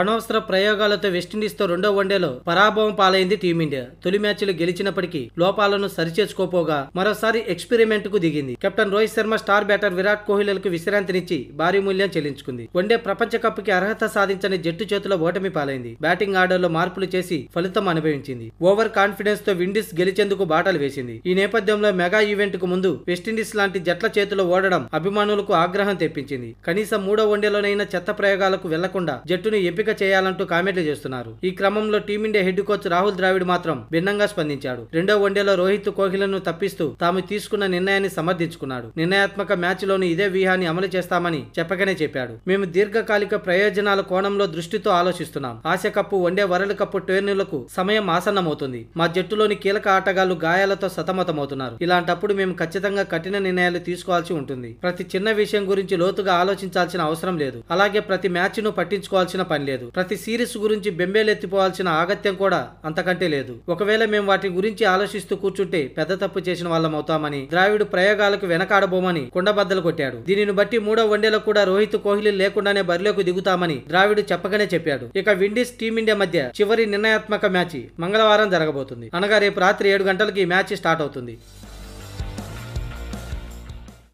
అనవసర ప్రయోగాలతో వెస్టిండీస్తో రెండో వన్డేలో పరాభవం పాలైంది టీమిండియా తొలి మ్యాచ్లు గెలిచినప్పటికీ లోపాలను సరిచేసుకోపోగా మరోసారి ఎక్స్పెరిమెంట్ కు దిగింది captain Rohit Sharma star batter Virat కోహ్లీలకు విశ్రాంతినిచ్చి భారీ మూల్యం చెల్లించుకుంది వన్డే ప్రపంచ కప్ కి అర్హత సాధించని జట్టు చేతిలో ఓటమి పాలైంది బ్యాటింగ్ ఆర్డర్లో మార్పులు చేసి ఫలితం అనుభవించింది ఓవర్ కాన్ఫిడెన్స్ తో విండీస్ గెలిచేందుకు బాటలు వేసింది ఈ నేపథ్యంలో మెగా ఈవెంట్ కు ముందు వెస్టిండీస్ లాంటి జట్ల చేతిలో ఓడడం అభిమానులకు ఆగ్రహం తెప్పించింది కనీసం మూడో వన్డేలోనైనా చెత్త ప్రయోగాలకు వెళ్లకుండా జట్టును ఎంపిక చేయాలంటూ కామెంట్లు చేస్తున్నారు ఈ క్రమంలో team India head coach Rahul Dravid మాత్రం భిన్నంగా స్పందించాడు రెండో వన్డేలో రోహిత్ కోహ్లీలను తప్పిస్తూ తాము తీసుకున్న నిర్ణయాన్ని సమర్థించుకున్నాడు నిర్ణయాత్మక మ్యాచ్ లోని ఇదే వ్యూహాన్ని అమలు చేస్తామని చెప్పకనే చెప్పాడు మేము దీర్ఘకాలిక ప్రయోజనాల కోణంలో దృష్టితో ఆలోచిస్తున్నాం Asia cup one day world cup టోర్నీలకు సమయం ఆసన్నమవుతుంది మా జట్టులోని కీలక ఆటగాళ్లు గాయాలతో సతమతమవుతున్నారు ఇలాంటప్పుడు మేము ఖచ్చితంగా కఠిన నిర్ణయాలు తీసుకోవాల్సి ఉంటుంది ప్రతి చిన్న విషయం గురించి లోతుగా ఆలోచించాల్సిన అవసరం లేదు అలాగే ప్రతి మ్యాచ్ను పట్టించుకోవాల్సిన పని లేదు ప్రతి సిరీస్ గురించి బెంబేలెత్తిపోవాల్సిన ఆగత్యం కూడా అంతకంటే లేదు ఒకవేళ మేము వాటి గురించి ఆలోచిస్తూ కూర్చుంటే పెద్ద తప్పు చేసిన వాళ్ళం అవుతామని ద్రావిడ్ ప్రయోగాలకు వెనకాడబోమని కుండబద్దలు కొట్టాడు దీనిని బట్టి మూడో వన్డేలో కూడా రోహిత్ కోహ్లీ లేకుండానే బరిలోకి దిగుతామని ద్రావిడ్ చెప్పగానే చెప్పాడు ఇక విండీస్ టీమిండియా మధ్య చివరి నిర్ణయాత్మక మ్యాచ్ మంగళవారం జరగబోతుంది అనగా రేపు రాత్రి ఏడు గంటలకు ఈ మ్యాచ్ స్టార్ట్ అవుతుంది